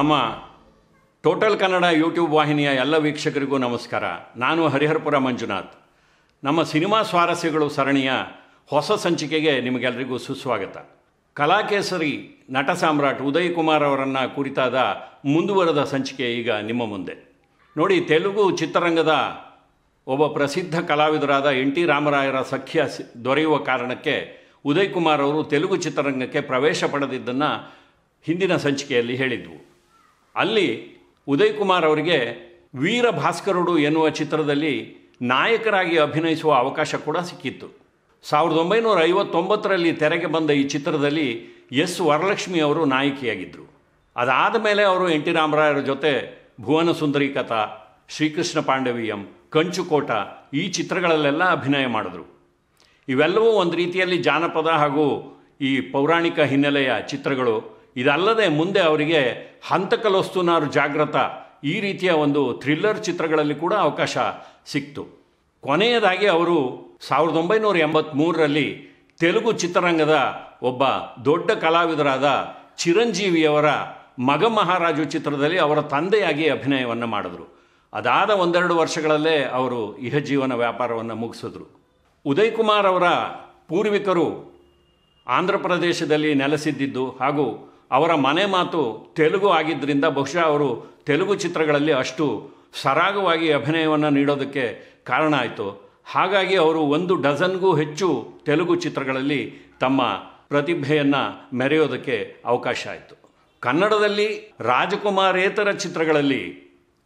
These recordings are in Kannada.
ನಮ್ಮ ಟೋಟಲ್ ಕನ್ನಡ ಯೂಟ್ಯೂಬ್ ವಾಹಿನಿಯ ಎಲ್ಲ ವೀಕ್ಷಕರಿಗೂ ನಮಸ್ಕಾರ ನಾನು ಹರಿಹರಪುರ ಮಂಜುನಾಥ್ ನಮ್ಮ ಸಿನಿಮಾ ಸ್ವಾರಸ್ಯಗಳು ಸರಣಿಯ ಹೊಸ ಸಂಚಿಕೆಗೆ ನಿಮಗೆಲ್ಲರಿಗೂ ಸುಸ್ವಾಗತ ಕಲಾಕೇಸರಿ ನಟ ಸಾಮ್ರಾಟ್ ಉದಯ್ ಕುಮಾರ್ ಅವರನ್ನು ಕುರಿತಾದ ಮುಂದುವರೆದ ಸಂಚಿಕೆ ಈಗ ನಿಮ್ಮ ಮುಂದೆ ನೋಡಿ ತೆಲುಗು ಚಿತ್ರರಂಗದ ಒಬ್ಬ ಪ್ರಸಿದ್ಧ ಕಲಾವಿದರಾದ ಎನ್ ಟಿ ರಾಮರಾಯರ ಸಖ್ಯ ದೊರೆಯುವ ಕಾರಣಕ್ಕೆ ಉದಯ್ ಕುಮಾರ್ ಅವರು ತೆಲುಗು ಚಿತ್ರರಂಗಕ್ಕೆ ಪ್ರವೇಶ ಪಡೆದಿದ್ದನ್ನು ಹಿಂದಿನ ಸಂಚಿಕೆಯಲ್ಲಿ ಹೇಳಿದ್ವು ಅಲ್ಲಿ ಉದಯ್ ಕುಮಾರ್ ಅವರಿಗೆ ವೀರ ಭಾಸ್ಕರುಡು ಎನ್ನುವ ಚಿತ್ರದಲ್ಲಿ ನಾಯಕರಾಗಿ ಅಭಿನಯಿಸುವ ಅವಕಾಶ ಕೂಡ ಸಿಕ್ಕಿತ್ತು ಸಾವಿರದ ಒಂಬೈನೂರ ಐವತ್ತೊಂಬತ್ತರಲ್ಲಿ ತೆರೆಗೆ ಬಂದ ಈ ಚಿತ್ರದಲ್ಲಿ ಎಸ್ ವರಲಕ್ಷ್ಮಿ ಅವರು ನಾಯಕಿಯಾಗಿದ್ದರು ಅದಾದ ಮೇಲೆ ಅವರು ಎನ್ ಟಿ ರಾಮರಾಯರ ಜೊತೆ ಭುವನ ಸುಂದರಿ ಕಥಾ ಶ್ರೀಕೃಷ್ಣ ಪಾಂಡವೀಯಂ ಕಂಚುಕೋಟ ಈ ಚಿತ್ರಗಳಲ್ಲೆಲ್ಲ ಅಭಿನಯ ಮಾಡಿದ್ರು ಇವೆಲ್ಲವೂ ಒಂದು ರೀತಿಯಲ್ಲಿ ಜಾನಪದ ಹಾಗೂ ಈ ಪೌರಾಣಿಕ ಹಿನ್ನೆಲೆಯ ಚಿತ್ರಗಳು ಇದಲ್ಲದೆ ಮುಂದೆ ಅವರಿಗೆ ಹಂತಕಲೋಸ್ತುನಾರು ಜಾಗ್ರತ ಈ ರೀತಿಯ ಒಂದು ಥ್ರಿಲ್ಲರ್ ಚಿತ್ರಗಳಲ್ಲಿ ಕೂಡ ಅವಕಾಶ ಸಿಕ್ತು ಕೊನೆಯದಾಗಿ ಅವರು ಸಾವಿರದ ಒಂಬೈನೂರ ಎಂಬತ್ತ್ಮೂರರಲ್ಲಿ ತೆಲುಗು ಚಿತ್ರರಂಗದ ಒಬ್ಬ ದೊಡ್ಡ ಕಲಾವಿದರಾದ ಚಿರಂಜೀವಿಯವರ ಮಗ ಮಹಾರಾಜು ಚಿತ್ರದಲ್ಲಿ ಅವರ ತಂದೆಯಾಗಿ ಅಭಿನಯವನ್ನು ಮಾಡಿದ್ರು ಅದಾದ ಒಂದೆರಡು ವರ್ಷಗಳಲ್ಲೇ ಅವರು ಜೀವನ ವ್ಯಾಪಾರವನ್ನು ಮುಗಿಸಿದ್ರು ಉದಯ್ ಕುಮಾರ್ ಅವರ ಪೂರ್ವಿಕರು ಆಂಧ್ರ ಪ್ರದೇಶದಲ್ಲಿ ನೆಲೆಸಿದ್ದಿದ್ದು ಹಾಗೂ ಅವರ ಮನೆ ಮಾತು ತೆಲುಗು ಆಗಿದ್ದರಿಂದ ಬಹುಶಃ ಅವರು ತೆಲುಗು ಚಿತ್ರಗಳಲ್ಲಿ ಅಷ್ಟು ಸರಾಗವಾಗಿ ಅಭಿನಯವನ್ನು ನೀಡೋದಕ್ಕೆ ಕಾರಣ ಆಯಿತು ಹಾಗಾಗಿ ಅವರು ಒಂದು ಡಜನ್ಗೂ ಹೆಚ್ಚು ತೆಲುಗು ಚಿತ್ರಗಳಲ್ಲಿ ತಮ್ಮ ಪ್ರತಿಭೆಯನ್ನು ಮೆರೆಯೋದಕ್ಕೆ ಅವಕಾಶ ಆಯಿತು ಕನ್ನಡದಲ್ಲಿ ರಾಜಕುಮಾರೇತರ ಚಿತ್ರಗಳಲ್ಲಿ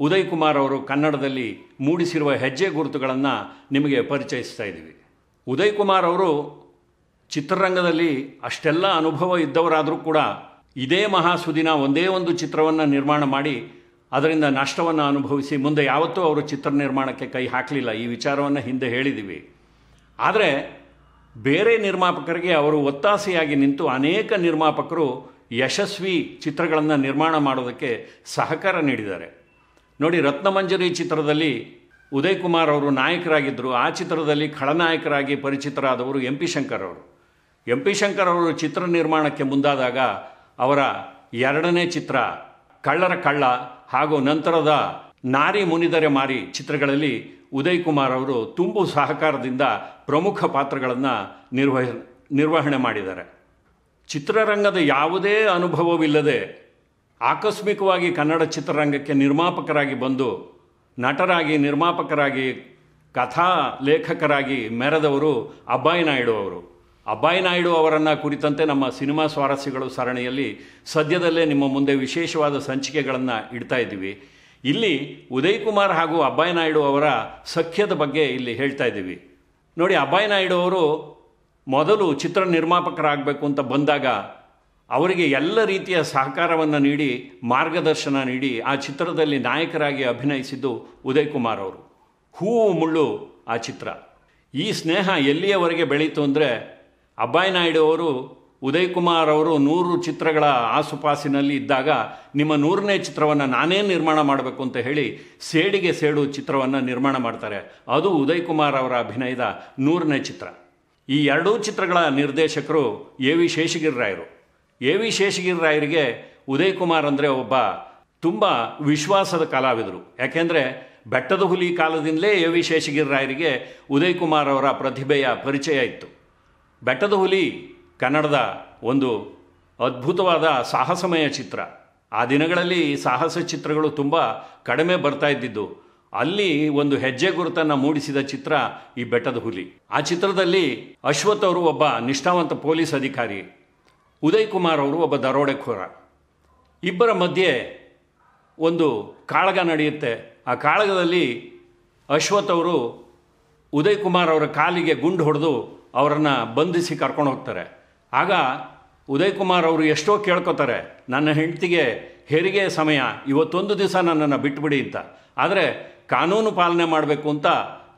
ಉದಯ್ ಕುಮಾರ್ ಅವರು ಕನ್ನಡದಲ್ಲಿ ಮೂಡಿಸಿರುವ ಹೆಜ್ಜೆ ಗುರುತುಗಳನ್ನು ನಿಮಗೆ ಪರಿಚಯಿಸ್ತಾ ಇದ್ದೀವಿ ಉದಯ್ ಕುಮಾರ್ ಅವರು ಚಿತ್ರರಂಗದಲ್ಲಿ ಅಷ್ಟೆಲ್ಲ ಅನುಭವ ಇದ್ದವರಾದರೂ ಕೂಡ ಇದೇ ಮಹಾಸುದಿನ ಒಂದೇ ಒಂದು ಚಿತ್ರವನ್ನು ನಿರ್ಮಾಣ ಮಾಡಿ ಅದರಿಂದ ನಷ್ಟವನ್ನು ಅನುಭವಿಸಿ ಮುಂದೆ ಯಾವತ್ತೂ ಅವರು ಚಿತ್ರ ನಿರ್ಮಾಣಕ್ಕೆ ಕೈ ಹಾಕಲಿಲ್ಲ ಈ ವಿಚಾರವನ್ನು ಹಿಂದೆ ಹೇಳಿದ್ದೀವಿ ಆದರೆ ಬೇರೆ ನಿರ್ಮಾಪಕರಿಗೆ ಅವರು ಒತ್ತಾಸೆಯಾಗಿ ನಿಂತು ಅನೇಕ ನಿರ್ಮಾಪಕರು ಯಶಸ್ವಿ ಚಿತ್ರಗಳನ್ನು ನಿರ್ಮಾಣ ಮಾಡೋದಕ್ಕೆ ಸಹಕಾರ ನೀಡಿದ್ದಾರೆ ನೋಡಿ ರತ್ನಮಂಜರಿ ಚಿತ್ರದಲ್ಲಿ ಉದಯ್ ಕುಮಾರ್ ಅವರು ನಾಯಕರಾಗಿದ್ದರು ಆ ಚಿತ್ರದಲ್ಲಿ ಖಳನಾಯಕರಾಗಿ ಪರಿಚಿತರಾದವರು ಎಂ ಪಿ ಶಂಕರ್ ಅವರು ಎಂ ಪಿ ಶಂಕರ್ ಅವರು ಚಿತ್ರ ನಿರ್ಮಾಣಕ್ಕೆ ಮುಂದಾದಾಗ ಅವರ ಎರಡನೇ ಚಿತ್ರ ಕಳ್ಳರ ಕಳ್ಳ ಹಾಗೂ ನಂತರದ ನಾರಿ ಮುನಿದರೆ ಮಾರಿ ಚಿತ್ರಗಳಲ್ಲಿ ಉದಯ್ ಕುಮಾರ್ ಅವರು ತುಂಬು ಸಹಕಾರದಿಂದ ಪ್ರಮುಖ ಪಾತ್ರಗಳನ್ನು ನಿರ್ವಹ ನಿರ್ವಹಣೆ ಮಾಡಿದ್ದಾರೆ ಚಿತ್ರರಂಗದ ಯಾವುದೇ ಅನುಭವವಿಲ್ಲದೆ ಆಕಸ್ಮಿಕವಾಗಿ ಕನ್ನಡ ಚಿತ್ರರಂಗಕ್ಕೆ ನಿರ್ಮಾಪಕರಾಗಿ ಬಂದು ನಟರಾಗಿ ನಿರ್ಮಾಪಕರಾಗಿ ಕಥಾ ಲೇಖಕರಾಗಿ ಮೆರೆದವರು ಅಬ್ಬಾಯಿ ನಾಯ್ಡು ಅವರು ಅಬ್ಬಾಯ್ ನಾಯ್ಡು ಅವರನ್ನು ಕುರಿತಂತೆ ನಮ್ಮ ಸಿನಿಮಾ ಸ್ವಾರಸ್ಯಗಳು ಸರಣಿಯಲ್ಲಿ ಸದ್ಯದಲ್ಲೇ ನಿಮ್ಮ ಮುಂದೆ ವಿಶೇಷವಾದ ಸಂಚಿಕೆಗಳನ್ನು ಇಡ್ತಾ ಇದ್ದೀವಿ ಇಲ್ಲಿ ಉದಯ್ ಕುಮಾರ್ ಹಾಗೂ ಅಬ್ಬಾಯ್ ನಾಯ್ಡು ಅವರ ಸಖ್ಯದ ಬಗ್ಗೆ ಇಲ್ಲಿ ಹೇಳ್ತಾ ಇದ್ದೀವಿ ನೋಡಿ ಅಬ್ಬಾಯ್ ನಾಯ್ಡು ಅವರು ಮೊದಲು ಚಿತ್ರ ನಿರ್ಮಾಪಕರಾಗಬೇಕು ಅಂತ ಬಂದಾಗ ಅವರಿಗೆ ಎಲ್ಲ ರೀತಿಯ ಸಹಕಾರವನ್ನು ನೀಡಿ ಮಾರ್ಗದರ್ಶನ ನೀಡಿ ಆ ಚಿತ್ರದಲ್ಲಿ ನಾಯಕರಾಗಿ ಅಭಿನಯಿಸಿದ್ದು ಉದಯ್ ಕುಮಾರ್ ಅವರು ಹೂವು ಮುಳ್ಳು ಆ ಚಿತ್ರ ಈ ಸ್ನೇಹ ಎಲ್ಲಿಯವರೆಗೆ ಬೆಳೀತು ಅಂದರೆ ಅಬ್ಬಾಯ್ ನಾಯ್ಡು ಅವರು ಉದಯ್ ಕುಮಾರ್ ಅವರು ನೂರು ಚಿತ್ರಗಳ ಆಸುಪಾಸಿನಲ್ಲಿ ಇದ್ದಾಗ ನಿಮ್ಮ ನೂರನೇ ಚಿತ್ರವನ್ನು ನಾನೇ ನಿರ್ಮಾಣ ಮಾಡಬೇಕು ಅಂತ ಹೇಳಿ ಸೇಡಿಗೆ ಸೇಡು ಚಿತ್ರವನ್ನು ನಿರ್ಮಾಣ ಮಾಡ್ತಾರೆ ಅದು ಉದಯ್ ಕುಮಾರ್ ಅವರ ಅಭಿನಯದ ನೂರನೇ ಚಿತ್ರ ಈ ಎರಡೂ ಚಿತ್ರಗಳ ನಿರ್ದೇಶಕರು ಎ ವಿ ಶೇಷಗಿರಿರಾಯರು ಎ ವಿ ಶೇಷಗಿರಿರಾಯರಿಗೆ ಉದಯ್ ಕುಮಾರ್ ಅಂದರೆ ಒಬ್ಬ ತುಂಬ ವಿಶ್ವಾಸದ ಕಲಾವಿದರು ಯಾಕೆಂದರೆ ಬೆಟ್ಟದ ಹುಲಿ ಕಾಲದಿಂದಲೇ ಎ ವಿ ಶೇಷಗಿರಿರಾಯರಿಗೆ ಉದಯ್ ಕುಮಾರ್ ಅವರ ಪ್ರತಿಭೆಯ ಪರಿಚಯ ಇತ್ತು ಬೆಟ್ಟದ ಹುಲಿ ಕನ್ನಡದ ಒಂದು ಅದ್ಭುತವಾದ ಸಾಹಸಮಯ ಚಿತ್ರ ಆ ದಿನಗಳಲ್ಲಿ ಸಾಹಸ ಚಿತ್ರಗಳು ತುಂಬ ಕಡಿಮೆ ಬರ್ತಾ ಇದ್ದಿದ್ದು ಅಲ್ಲಿ ಒಂದು ಹೆಜ್ಜೆ ಗುರುತನ್ನು ಮೂಡಿಸಿದ ಚಿತ್ರ ಈ ಬೆಟ್ಟದ ಹುಲಿ ಆ ಚಿತ್ರದಲ್ಲಿ ಅಶ್ವಥ್ ಅವರು ಒಬ್ಬ ನಿಷ್ಠಾವಂತ ಪೊಲೀಸ್ ಅಧಿಕಾರಿ ಉದಯ್ ಕುಮಾರ್ ಅವರು ಒಬ್ಬ ದರೋಡೆಖೋರ ಇಬ್ಬರ ಮಧ್ಯೆ ಒಂದು ಕಾಳಗ ನಡೆಯುತ್ತೆ ಆ ಕಾಳಗದಲ್ಲಿ ಅಶ್ವಥ್ ಅವರು ಉದಯ್ ಕುಮಾರ್ ಅವರ ಕಾಲಿಗೆ ಗುಂಡು ಹೊಡೆದು ಅವರನ್ನು ಬಂಧಿಸಿ ಕರ್ಕೊಂಡು ಹೋಗ್ತಾರೆ ಆಗ ಉದಯ್ ಕುಮಾರ್ ಅವರು ಎಷ್ಟೋ ಕೇಳ್ಕೊತಾರೆ ನನ್ನ ಹೆಂಡತಿಗೆ ಹೆರಿಗೆ ಸಮಯ ಇವತ್ತೊಂದು ದಿವಸ ನನ್ನನ್ನು ಬಿಟ್ಬಿಡಿ ಅಂತ ಆದರೆ ಕಾನೂನು ಪಾಲನೆ ಮಾಡಬೇಕು ಅಂತ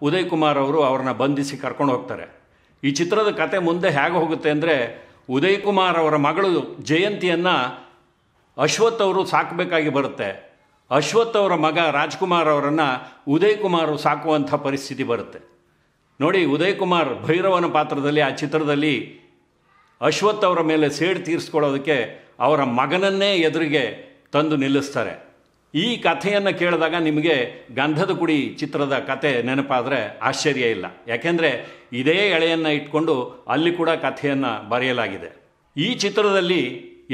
ಉದಯ್ ಕುಮಾರ್ ಅವರು ಅವ್ರನ್ನ ಬಂಧಿಸಿ ಕರ್ಕೊಂಡು ಹೋಗ್ತಾರೆ ಈ ಚಿತ್ರದ ಕತೆ ಮುಂದೆ ಹೇಗೆ ಹೋಗುತ್ತೆ ಅಂದರೆ ಉದಯ್ ಕುಮಾರ್ ಅವರ ಮಗಳು ಜಯಂತಿಯನ್ನು ಅಶ್ವಥ್ ಅವರು ಸಾಕಬೇಕಾಗಿ ಬರುತ್ತೆ ಅಶ್ವಥ್ ಅವರ ಮಗ ರಾಜ್ಕುಮಾರ್ ಅವರನ್ನು ಉದಯ್ ಕುಮಾರ್ ಸಾಕುವಂಥ ಪರಿಸ್ಥಿತಿ ಬರುತ್ತೆ ನೋಡಿ ಕುಮಾರ್ ಭೈರವನ ಪಾತ್ರದಲ್ಲಿ ಆ ಚಿತ್ರದಲ್ಲಿ ಅಶ್ವಥ್ ಅವರ ಮೇಲೆ ಸೇಡು ತೀರಿಸ್ಕೊಳ್ಳೋದಕ್ಕೆ ಅವರ ಮಗನನ್ನೇ ಎದುರಿಗೆ ತಂದು ನಿಲ್ಲಿಸ್ತಾರೆ ಈ ಕಥೆಯನ್ನು ಕೇಳಿದಾಗ ನಿಮಗೆ ಗಂಧದ ಕುಡಿ ಚಿತ್ರದ ಕತೆ ನೆನಪಾದರೆ ಆಶ್ಚರ್ಯ ಇಲ್ಲ ಯಾಕೆಂದರೆ ಇದೇ ಎಳೆಯನ್ನು ಇಟ್ಕೊಂಡು ಅಲ್ಲಿ ಕೂಡ ಕಥೆಯನ್ನು ಬರೆಯಲಾಗಿದೆ ಈ ಚಿತ್ರದಲ್ಲಿ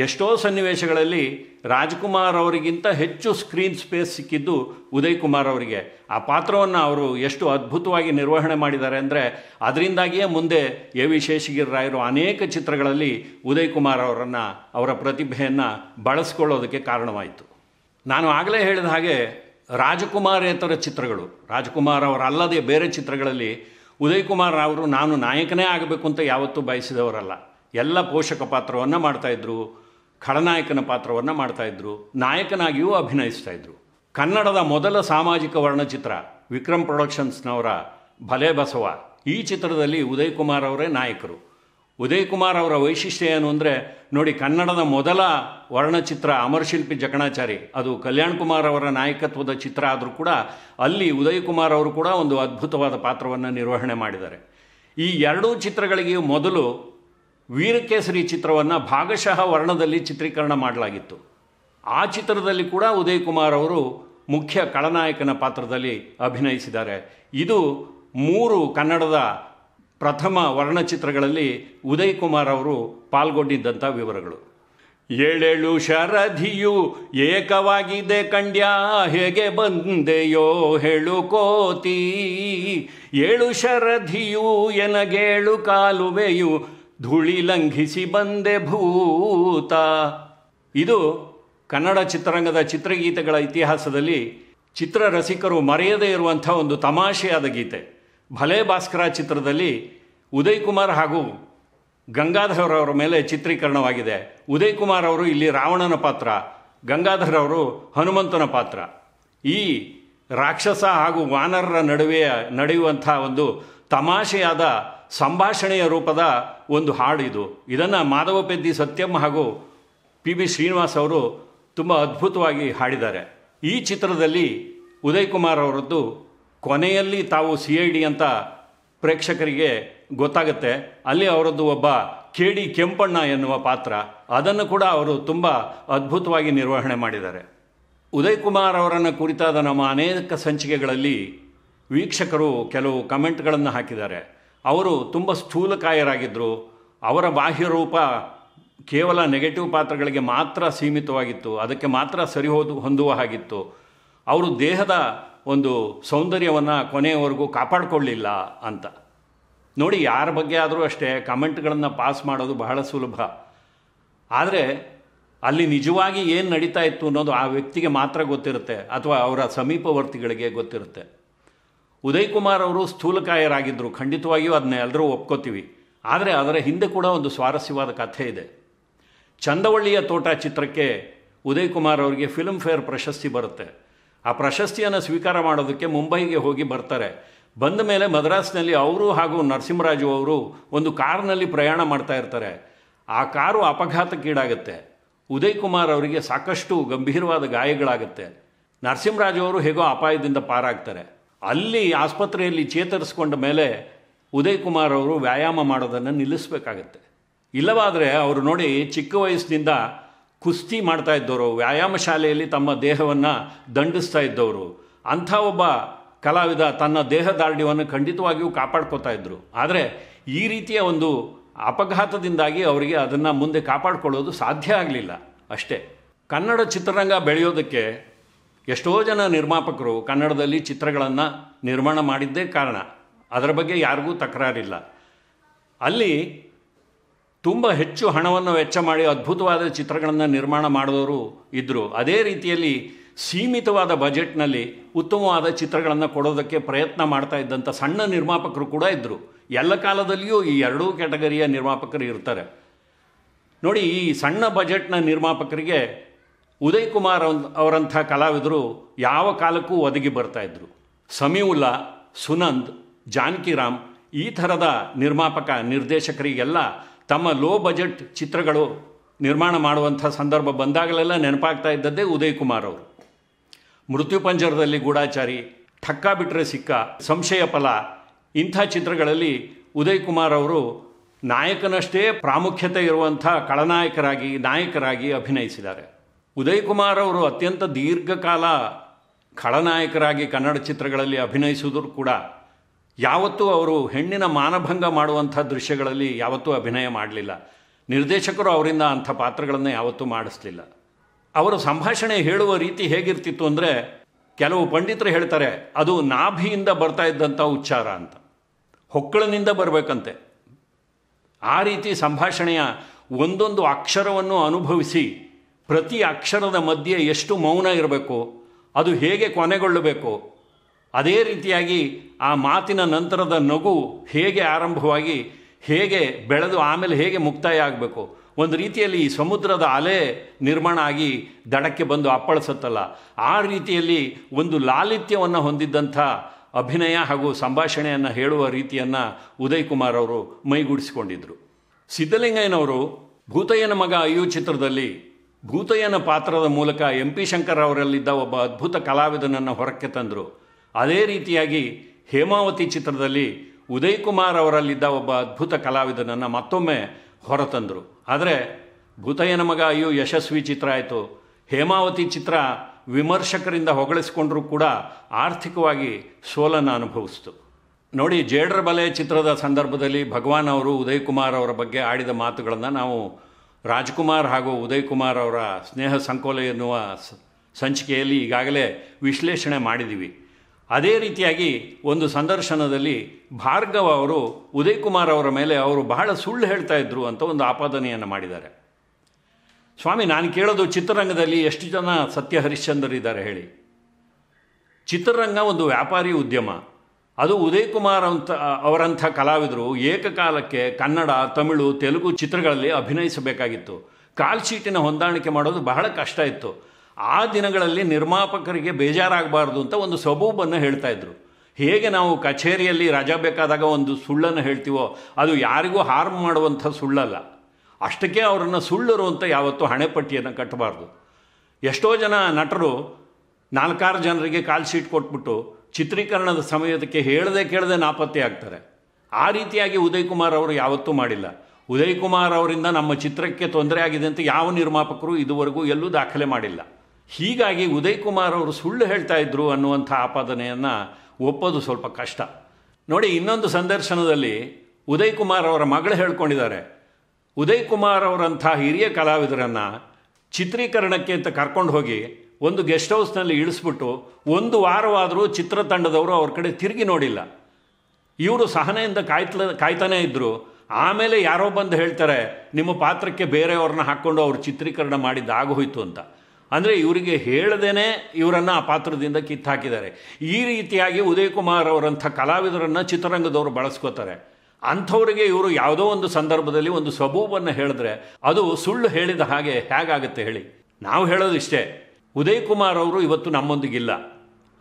ಎಷ್ಟೋ ಸನ್ನಿವೇಶಗಳಲ್ಲಿ ರಾಜ್ಕುಮಾರ್ ಅವರಿಗಿಂತ ಹೆಚ್ಚು ಸ್ಕ್ರೀನ್ ಸ್ಪೇಸ್ ಸಿಕ್ಕಿದ್ದು ಉದಯ್ ಕುಮಾರ್ ಅವರಿಗೆ ಆ ಪಾತ್ರವನ್ನು ಅವರು ಎಷ್ಟು ಅದ್ಭುತವಾಗಿ ನಿರ್ವಹಣೆ ಮಾಡಿದ್ದಾರೆ ಅಂದರೆ ಅದರಿಂದಾಗಿಯೇ ಮುಂದೆ ಎ ವಿ ಶೇಷಗಿರಿರಾಯರು ಅನೇಕ ಚಿತ್ರಗಳಲ್ಲಿ ಉದಯ್ ಕುಮಾರ್ ಅವರನ್ನು ಅವರ ಪ್ರತಿಭೆಯನ್ನು ಬಳಸ್ಕೊಳ್ಳೋದಕ್ಕೆ ಕಾರಣವಾಯಿತು ನಾನು ಆಗಲೇ ಹೇಳಿದ ಹಾಗೆ ರಾಜಕುಮಾರೇತರ ಚಿತ್ರಗಳು ರಾಜ್ಕುಮಾರ್ ಅವರಲ್ಲದೆ ಬೇರೆ ಚಿತ್ರಗಳಲ್ಲಿ ಉದಯ್ ಕುಮಾರ್ ಅವರು ನಾನು ನಾಯಕನೇ ಆಗಬೇಕು ಅಂತ ಯಾವತ್ತೂ ಬಯಸಿದವರಲ್ಲ ಎಲ್ಲ ಪೋಷಕ ಪಾತ್ರವನ್ನು ಮಾಡ್ತಾಯಿದ್ರು ಖಳನಾಯಕನ ಪಾತ್ರವನ್ನು ಇದ್ರು ನಾಯಕನಾಗಿಯೂ ಅಭಿನಯಿಸ್ತಾ ಇದ್ರು ಕನ್ನಡದ ಮೊದಲ ಸಾಮಾಜಿಕ ವರ್ಣಚಿತ್ರ ವಿಕ್ರಮ್ ಪ್ರೊಡಕ್ಷನ್ಸ್ನವರ ಭಲೆ ಬಸವ ಈ ಚಿತ್ರದಲ್ಲಿ ಉದಯ್ ಕುಮಾರ್ ಅವರೇ ನಾಯಕರು ಉದಯ್ ಕುಮಾರ್ ಅವರ ವೈಶಿಷ್ಟ್ಯ ಏನು ಅಂದರೆ ನೋಡಿ ಕನ್ನಡದ ಮೊದಲ ವರ್ಣಚಿತ್ರ ಅಮರಶಿಲ್ಪಿ ಜಕಣಾಚಾರಿ ಅದು ಕಲ್ಯಾಣ್ ಕುಮಾರ್ ಅವರ ನಾಯಕತ್ವದ ಚಿತ್ರ ಆದರೂ ಕೂಡ ಅಲ್ಲಿ ಉದಯ್ ಕುಮಾರ್ ಅವರು ಕೂಡ ಒಂದು ಅದ್ಭುತವಾದ ಪಾತ್ರವನ್ನು ನಿರ್ವಹಣೆ ಮಾಡಿದ್ದಾರೆ ಈ ಎರಡೂ ಚಿತ್ರಗಳಿಗೆ ಮೊದಲು ವೀರಕೇಸರಿ ಚಿತ್ರವನ್ನು ಭಾಗಶಃ ವರ್ಣದಲ್ಲಿ ಚಿತ್ರೀಕರಣ ಮಾಡಲಾಗಿತ್ತು ಆ ಚಿತ್ರದಲ್ಲಿ ಕೂಡ ಉದಯ್ ಕುಮಾರ್ ಅವರು ಮುಖ್ಯ ಖಳನಾಯಕನ ಪಾತ್ರದಲ್ಲಿ ಅಭಿನಯಿಸಿದ್ದಾರೆ ಇದು ಮೂರು ಕನ್ನಡದ ಪ್ರಥಮ ವರ್ಣಚಿತ್ರಗಳಲ್ಲಿ ಉದಯ್ ಕುಮಾರ್ ಅವರು ಪಾಲ್ಗೊಂಡಿದ್ದಂಥ ವಿವರಗಳು ಏಳೇಳು ಶರಧಿಯು ಏಕವಾಗಿದೆ ಕಂಡ್ಯ ಹೇಗೆ ಬಂದೆಯೋ ಹೇಳು ಕೋತಿ ಏಳು ಶರಧಿಯು ಎನಗೇಳು ಕಾಲುವೆಯು ಧೂಳಿ ಲಂಘಿಸಿ ಬಂದೆ ಭೂತ ಇದು ಕನ್ನಡ ಚಿತ್ರರಂಗದ ಚಿತ್ರಗೀತೆಗಳ ಇತಿಹಾಸದಲ್ಲಿ ಚಿತ್ರ ರಸಿಕರು ಮರೆಯದೇ ಇರುವಂಥ ಒಂದು ತಮಾಷೆಯಾದ ಗೀತೆ ಭಲೆ ಭಾಸ್ಕರ ಚಿತ್ರದಲ್ಲಿ ಉದಯ್ ಕುಮಾರ್ ಹಾಗೂ ಗಂಗಾಧರ್ ಅವರ ಮೇಲೆ ಚಿತ್ರೀಕರಣವಾಗಿದೆ ಉದಯ್ ಕುಮಾರ್ ಅವರು ಇಲ್ಲಿ ರಾವಣನ ಪಾತ್ರ ಗಂಗಾಧರ್ ಅವರು ಹನುಮಂತನ ಪಾತ್ರ ಈ ರಾಕ್ಷಸ ಹಾಗೂ ವಾನರರ ನಡುವೆ ನಡೆಯುವಂಥ ಒಂದು ತಮಾಷೆಯಾದ ಸಂಭಾಷಣೆಯ ರೂಪದ ಒಂದು ಹಾಡು ಇದು ಇದನ್ನು ಮಾಧವ ಪೆದ್ದಿ ಸತ್ಯಮ್ಮ ಹಾಗೂ ಪಿ ಬಿ ಶ್ರೀನಿವಾಸ್ ಅವರು ತುಂಬ ಅದ್ಭುತವಾಗಿ ಹಾಡಿದ್ದಾರೆ ಈ ಚಿತ್ರದಲ್ಲಿ ಉದಯ್ ಕುಮಾರ್ ಅವರದ್ದು ಕೊನೆಯಲ್ಲಿ ತಾವು ಸಿ ಐ ಡಿ ಅಂತ ಪ್ರೇಕ್ಷಕರಿಗೆ ಗೊತ್ತಾಗುತ್ತೆ ಅಲ್ಲಿ ಅವರದ್ದು ಒಬ್ಬ ಕೆ ಡಿ ಕೆಂಪಣ್ಣ ಎನ್ನುವ ಪಾತ್ರ ಅದನ್ನು ಕೂಡ ಅವರು ತುಂಬ ಅದ್ಭುತವಾಗಿ ನಿರ್ವಹಣೆ ಮಾಡಿದ್ದಾರೆ ಉದಯ್ ಕುಮಾರ್ ಅವರನ್ನು ಕುರಿತಾದ ನಮ್ಮ ಅನೇಕ ಸಂಚಿಕೆಗಳಲ್ಲಿ ವೀಕ್ಷಕರು ಕೆಲವು ಕಮೆಂಟ್ಗಳನ್ನು ಹಾಕಿದ್ದಾರೆ ಅವರು ತುಂಬ ಸ್ಥೂಲಕಾಯರಾಗಿದ್ದರು ಅವರ ಬಾಹ್ಯರೂಪ ಕೇವಲ ನೆಗೆಟಿವ್ ಪಾತ್ರಗಳಿಗೆ ಮಾತ್ರ ಸೀಮಿತವಾಗಿತ್ತು ಅದಕ್ಕೆ ಮಾತ್ರ ಸರಿ ಹೋದು ಹೊಂದುವ ಹಾಗಿತ್ತು ಅವರು ದೇಹದ ಒಂದು ಸೌಂದರ್ಯವನ್ನು ಕೊನೆಯವರೆಗೂ ಕಾಪಾಡಿಕೊಳ್ಳಿಲ್ಲ ಅಂತ ನೋಡಿ ಯಾರ ಬಗ್ಗೆ ಆದರೂ ಅಷ್ಟೇ ಕಮೆಂಟ್ಗಳನ್ನು ಪಾಸ್ ಮಾಡೋದು ಬಹಳ ಸುಲಭ ಆದರೆ ಅಲ್ಲಿ ನಿಜವಾಗಿ ಏನು ನಡೀತಾ ಇತ್ತು ಅನ್ನೋದು ಆ ವ್ಯಕ್ತಿಗೆ ಮಾತ್ರ ಗೊತ್ತಿರುತ್ತೆ ಅಥವಾ ಅವರ ಸಮೀಪವರ್ತಿಗಳಿಗೆ ಗೊತ್ತಿರುತ್ತೆ ಉದಯ್ ಕುಮಾರ್ ಅವರು ಸ್ಥೂಲಕಾಯರಾಗಿದ್ದರು ಖಂಡಿತವಾಗಿಯೂ ಅದನ್ನ ಎಲ್ಲರೂ ಒಪ್ಕೋತೀವಿ ಆದರೆ ಅದರ ಹಿಂದೆ ಕೂಡ ಒಂದು ಸ್ವಾರಸ್ಯವಾದ ಕಥೆ ಇದೆ ಚಂದವಳ್ಳಿಯ ತೋಟ ಚಿತ್ರಕ್ಕೆ ಉದಯ್ ಕುಮಾರ್ ಅವರಿಗೆ ಫಿಲ್ಮ್ ಫೇರ್ ಪ್ರಶಸ್ತಿ ಬರುತ್ತೆ ಆ ಪ್ರಶಸ್ತಿಯನ್ನು ಸ್ವೀಕಾರ ಮಾಡೋದಕ್ಕೆ ಮುಂಬೈಗೆ ಹೋಗಿ ಬರ್ತಾರೆ ಬಂದ ಮೇಲೆ ಮದ್ರಾಸ್ನಲ್ಲಿ ಅವರು ಹಾಗೂ ನರಸಿಂಹರಾಜು ಅವರು ಒಂದು ಕಾರ್ನಲ್ಲಿ ಪ್ರಯಾಣ ಮಾಡ್ತಾ ಇರ್ತಾರೆ ಆ ಕಾರು ಅಪಘಾತಕ್ಕೀಡಾಗುತ್ತೆ ಉದಯ್ ಕುಮಾರ್ ಅವರಿಗೆ ಸಾಕಷ್ಟು ಗಂಭೀರವಾದ ಗಾಯಗಳಾಗುತ್ತೆ ನರಸಿಂಹರಾಜು ಅವರು ಹೇಗೋ ಅಪಾಯದಿಂದ ಪಾರಾಗ್ತಾರೆ ಅಲ್ಲಿ ಆಸ್ಪತ್ರೆಯಲ್ಲಿ ಚೇತರಿಸ್ಕೊಂಡ ಮೇಲೆ ಉದಯ್ ಕುಮಾರ್ ಅವರು ವ್ಯಾಯಾಮ ಮಾಡೋದನ್ನು ನಿಲ್ಲಿಸಬೇಕಾಗತ್ತೆ ಇಲ್ಲವಾದರೆ ಅವರು ನೋಡಿ ಚಿಕ್ಕ ವಯಸ್ಸಿನಿಂದ ಕುಸ್ತಿ ಮಾಡ್ತಾ ಇದ್ದವರು ವ್ಯಾಯಾಮ ಶಾಲೆಯಲ್ಲಿ ತಮ್ಮ ದೇಹವನ್ನು ದಂಡಿಸ್ತಾ ಇದ್ದವರು ಅಂಥ ಒಬ್ಬ ಕಲಾವಿದ ತನ್ನ ದೇಹ ದಾರ್ಢ್ಯವನ್ನು ಖಂಡಿತವಾಗಿಯೂ ಕಾಪಾಡ್ಕೋತಾ ಇದ್ದರು ಆದರೆ ಈ ರೀತಿಯ ಒಂದು ಅಪಘಾತದಿಂದಾಗಿ ಅವರಿಗೆ ಅದನ್ನು ಮುಂದೆ ಕಾಪಾಡಿಕೊಳ್ಳೋದು ಸಾಧ್ಯ ಆಗಲಿಲ್ಲ ಅಷ್ಟೇ ಕನ್ನಡ ಚಿತ್ರರಂಗ ಬೆಳೆಯೋದಕ್ಕೆ ಎಷ್ಟೋ ಜನ ನಿರ್ಮಾಪಕರು ಕನ್ನಡದಲ್ಲಿ ಚಿತ್ರಗಳನ್ನು ನಿರ್ಮಾಣ ಮಾಡಿದ್ದೇ ಕಾರಣ ಅದರ ಬಗ್ಗೆ ಯಾರಿಗೂ ತಕರಾರಿಲ್ಲ ಅಲ್ಲಿ ತುಂಬ ಹೆಚ್ಚು ಹಣವನ್ನು ವೆಚ್ಚ ಮಾಡಿ ಅದ್ಭುತವಾದ ಚಿತ್ರಗಳನ್ನು ನಿರ್ಮಾಣ ಮಾಡಿದವರು ಇದ್ದರು ಅದೇ ರೀತಿಯಲ್ಲಿ ಸೀಮಿತವಾದ ಬಜೆಟ್ನಲ್ಲಿ ಉತ್ತಮವಾದ ಚಿತ್ರಗಳನ್ನು ಕೊಡೋದಕ್ಕೆ ಪ್ರಯತ್ನ ಮಾಡ್ತಾ ಇದ್ದಂಥ ಸಣ್ಣ ನಿರ್ಮಾಪಕರು ಕೂಡ ಇದ್ದರು ಎಲ್ಲ ಕಾಲದಲ್ಲಿಯೂ ಈ ಎರಡೂ ಕ್ಯಾಟಗರಿಯ ನಿರ್ಮಾಪಕರು ಇರ್ತಾರೆ ನೋಡಿ ಈ ಸಣ್ಣ ಬಜೆಟ್ನ ನಿರ್ಮಾಪಕರಿಗೆ ಉದಯ್ ಕುಮಾರ್ ಅವರಂಥ ಕಲಾವಿದರು ಯಾವ ಕಾಲಕ್ಕೂ ಒದಗಿ ಬರ್ತಾ ಬರ್ತಾಯಿದ್ರು ಸಮೀವುಲ್ಲಾ ಸುನಂದ್ ಜಾನಕಿರಾಮ್ ಈ ಥರದ ನಿರ್ಮಾಪಕ ನಿರ್ದೇಶಕರಿಗೆಲ್ಲ ತಮ್ಮ ಲೋ ಬಜೆಟ್ ಚಿತ್ರಗಳು ನಿರ್ಮಾಣ ಮಾಡುವಂಥ ಸಂದರ್ಭ ಬಂದಾಗಲೆಲ್ಲ ನೆನಪಾಗ್ತಾ ಇದ್ದದ್ದೇ ಉದಯ್ ಕುಮಾರ್ ಅವರು ಮೃತ್ಯುಪಂಜರದಲ್ಲಿ ಗೂಢಾಚಾರಿ ಠಕ್ಕ ಬಿಟ್ಟರೆ ಸಿಕ್ಕ ಸಂಶಯ ಫಲ ಇಂಥ ಚಿತ್ರಗಳಲ್ಲಿ ಉದಯ್ ಕುಮಾರ್ ಅವರು ನಾಯಕನಷ್ಟೇ ಪ್ರಾಮುಖ್ಯತೆ ಇರುವಂಥ ಖಳನಾಯಕರಾಗಿ ನಾಯಕರಾಗಿ ಅಭಿನಯಿಸಿದ್ದಾರೆ ಉದಯಕುಮಾರ್ ಕುಮಾರ್ ಅವರು ಅತ್ಯಂತ ದೀರ್ಘಕಾಲ ಖಳನಾಯಕರಾಗಿ ಕನ್ನಡ ಚಿತ್ರಗಳಲ್ಲಿ ಅಭಿನಯಿಸಿದ್ರು ಕೂಡ ಯಾವತ್ತೂ ಅವರು ಹೆಣ್ಣಿನ ಮಾನಭಂಗ ಮಾಡುವಂಥ ದೃಶ್ಯಗಳಲ್ಲಿ ಯಾವತ್ತೂ ಅಭಿನಯ ಮಾಡಲಿಲ್ಲ ನಿರ್ದೇಶಕರು ಅವರಿಂದ ಅಂಥ ಪಾತ್ರಗಳನ್ನು ಯಾವತ್ತೂ ಮಾಡಿಸ್ಲಿಲ್ಲ ಅವರು ಸಂಭಾಷಣೆ ಹೇಳುವ ರೀತಿ ಹೇಗಿರ್ತಿತ್ತು ಅಂದರೆ ಕೆಲವು ಪಂಡಿತರು ಹೇಳ್ತಾರೆ ಅದು ನಾಭಿಯಿಂದ ಬರ್ತಾ ಇದ್ದಂಥ ಉಚ್ಚಾರ ಅಂತ ಹೊಕ್ಕಳನಿಂದ ಬರಬೇಕಂತೆ ಆ ರೀತಿ ಸಂಭಾಷಣೆಯ ಒಂದೊಂದು ಅಕ್ಷರವನ್ನು ಅನುಭವಿಸಿ ಪ್ರತಿ ಅಕ್ಷರದ ಮಧ್ಯೆ ಎಷ್ಟು ಮೌನ ಇರಬೇಕು ಅದು ಹೇಗೆ ಕೊನೆಗೊಳ್ಳಬೇಕು ಅದೇ ರೀತಿಯಾಗಿ ಆ ಮಾತಿನ ನಂತರದ ನಗು ಹೇಗೆ ಆರಂಭವಾಗಿ ಹೇಗೆ ಬೆಳೆದು ಆಮೇಲೆ ಹೇಗೆ ಮುಕ್ತಾಯ ಆಗಬೇಕು ಒಂದು ರೀತಿಯಲ್ಲಿ ಈ ಸಮುದ್ರದ ಅಲೆ ನಿರ್ಮಾಣ ಆಗಿ ದಡಕ್ಕೆ ಬಂದು ಅಪ್ಪಳಿಸುತ್ತಲ್ಲ ಆ ರೀತಿಯಲ್ಲಿ ಒಂದು ಲಾಲಿತ್ಯವನ್ನು ಹೊಂದಿದ್ದಂಥ ಅಭಿನಯ ಹಾಗೂ ಸಂಭಾಷಣೆಯನ್ನು ಹೇಳುವ ರೀತಿಯನ್ನು ಉದಯ್ ಕುಮಾರ್ ಅವರು ಮೈಗೂಡಿಸಿಕೊಂಡಿದ್ದರು ಸಿದ್ದಲಿಂಗಯ್ಯನವರು ಭೂತಯ್ಯನ ಮಗ ಅಯ್ಯು ಚಿತ್ರದಲ್ಲಿ ಭೂತಯ್ಯನ ಪಾತ್ರದ ಮೂಲಕ ಎಂ ಪಿ ಶಂಕರ್ ಅವರಲ್ಲಿದ್ದ ಒಬ್ಬ ಅದ್ಭುತ ಕಲಾವಿದನನ್ನು ಹೊರಕ್ಕೆ ತಂದರು ಅದೇ ರೀತಿಯಾಗಿ ಹೇಮಾವತಿ ಚಿತ್ರದಲ್ಲಿ ಉದಯ್ ಕುಮಾರ್ ಅವರಲ್ಲಿದ್ದ ಒಬ್ಬ ಅದ್ಭುತ ಕಲಾವಿದನನ್ನು ಮತ್ತೊಮ್ಮೆ ಹೊರತಂದರು ಆದರೆ ಭೂತಯ್ಯನ ಮಗ ಅಯ್ಯೋ ಯಶಸ್ವಿ ಚಿತ್ರ ಆಯಿತು ಹೇಮಾವತಿ ಚಿತ್ರ ವಿಮರ್ಶಕರಿಂದ ಹೊಗಳಿಸಿಕೊಂಡರೂ ಕೂಡ ಆರ್ಥಿಕವಾಗಿ ಸೋಲನ್ನು ಅನುಭವಿಸ್ತು ನೋಡಿ ಜೇಡರ ಬಲೆ ಚಿತ್ರದ ಸಂದರ್ಭದಲ್ಲಿ ಭಗವಾನ್ ಅವರು ಉದಯ್ ಕುಮಾರ್ ಅವರ ಬಗ್ಗೆ ಆಡಿದ ಮಾತುಗಳನ್ನು ನಾವು ರಾಜ್ಕುಮಾರ್ ಹಾಗೂ ಉದಯ್ ಕುಮಾರ್ ಅವರ ಸ್ನೇಹ ಸಂಕೋಲ ಎನ್ನುವ ಸಂಚಿಕೆಯಲ್ಲಿ ಈಗಾಗಲೇ ವಿಶ್ಲೇಷಣೆ ಮಾಡಿದ್ದೀವಿ ಅದೇ ರೀತಿಯಾಗಿ ಒಂದು ಸಂದರ್ಶನದಲ್ಲಿ ಭಾರ್ಗವ ಅವರು ಉದಯ್ ಕುಮಾರ್ ಅವರ ಮೇಲೆ ಅವರು ಬಹಳ ಸುಳ್ಳು ಹೇಳ್ತಾ ಇದ್ರು ಅಂತ ಒಂದು ಆಪಾದನೆಯನ್ನು ಮಾಡಿದ್ದಾರೆ ಸ್ವಾಮಿ ನಾನು ಕೇಳೋದು ಚಿತ್ರರಂಗದಲ್ಲಿ ಎಷ್ಟು ಜನ ಸತ್ಯ ಹರಿಶ್ಚಂದ್ರ ಇದ್ದಾರೆ ಹೇಳಿ ಚಿತ್ರರಂಗ ಒಂದು ವ್ಯಾಪಾರಿ ಉದ್ಯಮ ಅದು ಉದಯ್ ಕುಮಾರ್ ಅಂತ ಅವರಂಥ ಕಲಾವಿದರು ಏಕಕಾಲಕ್ಕೆ ಕನ್ನಡ ತಮಿಳು ತೆಲುಗು ಚಿತ್ರಗಳಲ್ಲಿ ಅಭಿನಯಿಸಬೇಕಾಗಿತ್ತು ಕಾಲ್ಶೀಟಿನ ಹೊಂದಾಣಿಕೆ ಮಾಡೋದು ಬಹಳ ಕಷ್ಟ ಇತ್ತು ಆ ದಿನಗಳಲ್ಲಿ ನಿರ್ಮಾಪಕರಿಗೆ ಬೇಜಾರಾಗಬಾರ್ದು ಅಂತ ಒಂದು ಸಬೂಬನ್ನು ಹೇಳ್ತಾ ಇದ್ರು ಹೇಗೆ ನಾವು ಕಚೇರಿಯಲ್ಲಿ ರಜಾ ಬೇಕಾದಾಗ ಒಂದು ಸುಳ್ಳನ್ನು ಹೇಳ್ತೀವೋ ಅದು ಯಾರಿಗೂ ಹಾರ್ಮ್ ಮಾಡುವಂಥ ಸುಳ್ಳಲ್ಲ ಅಷ್ಟಕ್ಕೆ ಅವರನ್ನು ಸುಳ್ಳರು ಅಂತ ಯಾವತ್ತೂ ಹಣೆಪಟ್ಟಿಯನ್ನು ಕಟ್ಟಬಾರ್ದು ಎಷ್ಟೋ ಜನ ನಟರು ನಾಲ್ಕಾರು ಜನರಿಗೆ ಕಾಲ್ ಶೀಟ್ ಕೊಟ್ಬಿಟ್ಟು ಚಿತ್ರೀಕರಣದ ಸಮಯದಕ್ಕೆ ಹೇಳದೆ ಕೇಳದೆ ನಾಪತ್ತೆ ಆಗ್ತಾರೆ ಆ ರೀತಿಯಾಗಿ ಉದಯ್ ಕುಮಾರ್ ಅವರು ಯಾವತ್ತೂ ಮಾಡಿಲ್ಲ ಉದಯ್ ಕುಮಾರ್ ಅವರಿಂದ ನಮ್ಮ ಚಿತ್ರಕ್ಕೆ ತೊಂದರೆ ಆಗಿದೆ ಅಂತ ಯಾವ ನಿರ್ಮಾಪಕರು ಇದುವರೆಗೂ ಎಲ್ಲೂ ದಾಖಲೆ ಮಾಡಿಲ್ಲ ಹೀಗಾಗಿ ಉದಯ್ ಕುಮಾರ್ ಅವರು ಸುಳ್ಳು ಹೇಳ್ತಾ ಇದ್ರು ಅನ್ನುವಂಥ ಆಪಾದನೆಯನ್ನು ಒಪ್ಪೋದು ಸ್ವಲ್ಪ ಕಷ್ಟ ನೋಡಿ ಇನ್ನೊಂದು ಸಂದರ್ಶನದಲ್ಲಿ ಉದಯ್ ಕುಮಾರ್ ಅವರ ಮಗಳು ಹೇಳ್ಕೊಂಡಿದ್ದಾರೆ ಉದಯ್ ಕುಮಾರ್ ಅವರಂಥ ಹಿರಿಯ ಕಲಾವಿದರನ್ನು ಚಿತ್ರೀಕರಣಕ್ಕೆ ಅಂತ ಕರ್ಕೊಂಡು ಹೋಗಿ ಒಂದು ಗೆಸ್ಟ್ ಹೌಸ್ನಲ್ಲಿ ಇಳಿಸ್ಬಿಟ್ಟು ಒಂದು ವಾರವಾದರೂ ಚಿತ್ರತಂಡದವರು ಅವ್ರ ಕಡೆ ತಿರುಗಿ ನೋಡಿಲ್ಲ ಇವರು ಸಹನೆಯಿಂದ ಕಾಯ್ತ ಕಾಯ್ತಾನೆ ಇದ್ದರು ಆಮೇಲೆ ಯಾರೋ ಬಂದು ಹೇಳ್ತಾರೆ ನಿಮ್ಮ ಪಾತ್ರಕ್ಕೆ ಬೇರೆಯವ್ರನ್ನ ಹಾಕ್ಕೊಂಡು ಅವ್ರ ಚಿತ್ರೀಕರಣ ಮಾಡಿದ್ದಾಗೋಯ್ತು ಅಂತ ಅಂದರೆ ಇವರಿಗೆ ಹೇಳ್ದೇನೆ ಇವರನ್ನು ಆ ಪಾತ್ರದಿಂದ ಕಿತ್ತಾಕಿದ್ದಾರೆ ಈ ರೀತಿಯಾಗಿ ಉದಯಕುಮಾರ್ ಅವರಂಥ ಕಲಾವಿದರನ್ನು ಚಿತ್ರರಂಗದವರು ಬಳಸ್ಕೋತಾರೆ ಅಂಥವರಿಗೆ ಇವರು ಯಾವುದೋ ಒಂದು ಸಂದರ್ಭದಲ್ಲಿ ಒಂದು ಸಬೂಬನ್ನು ಹೇಳಿದ್ರೆ ಅದು ಸುಳ್ಳು ಹೇಳಿದ ಹಾಗೆ ಹೇಗಾಗುತ್ತೆ ಹೇಳಿ ನಾವು ಹೇಳೋದು ಇಷ್ಟೇ ಉದಯ್ ಕುಮಾರ್ ಅವರು ಇವತ್ತು ನಮ್ಮೊಂದಿಗಿಲ್ಲ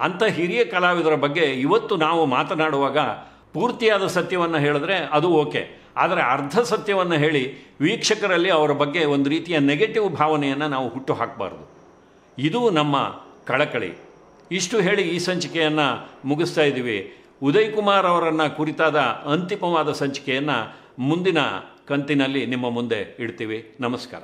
ಅಂಥ ಹಿರಿಯ ಕಲಾವಿದರ ಬಗ್ಗೆ ಇವತ್ತು ನಾವು ಮಾತನಾಡುವಾಗ ಪೂರ್ತಿಯಾದ ಸತ್ಯವನ್ನು ಹೇಳಿದ್ರೆ ಅದು ಓಕೆ ಆದರೆ ಅರ್ಧ ಸತ್ಯವನ್ನು ಹೇಳಿ ವೀಕ್ಷಕರಲ್ಲಿ ಅವರ ಬಗ್ಗೆ ಒಂದು ರೀತಿಯ ನೆಗೆಟಿವ್ ಭಾವನೆಯನ್ನು ನಾವು ಹುಟ್ಟು ಹಾಕಬಾರ್ದು ಇದು ನಮ್ಮ ಕಳಕಳಿ ಇಷ್ಟು ಹೇಳಿ ಈ ಸಂಚಿಕೆಯನ್ನು ಮುಗಿಸ್ತಾ ಇದ್ದೀವಿ ಉದಯ್ ಕುಮಾರ್ ಅವರನ್ನು ಕುರಿತಾದ ಅಂತಿಮವಾದ ಸಂಚಿಕೆಯನ್ನು ಮುಂದಿನ ಕಂತಿನಲ್ಲಿ ನಿಮ್ಮ ಮುಂದೆ ಇಡ್ತೀವಿ ನಮಸ್ಕಾರ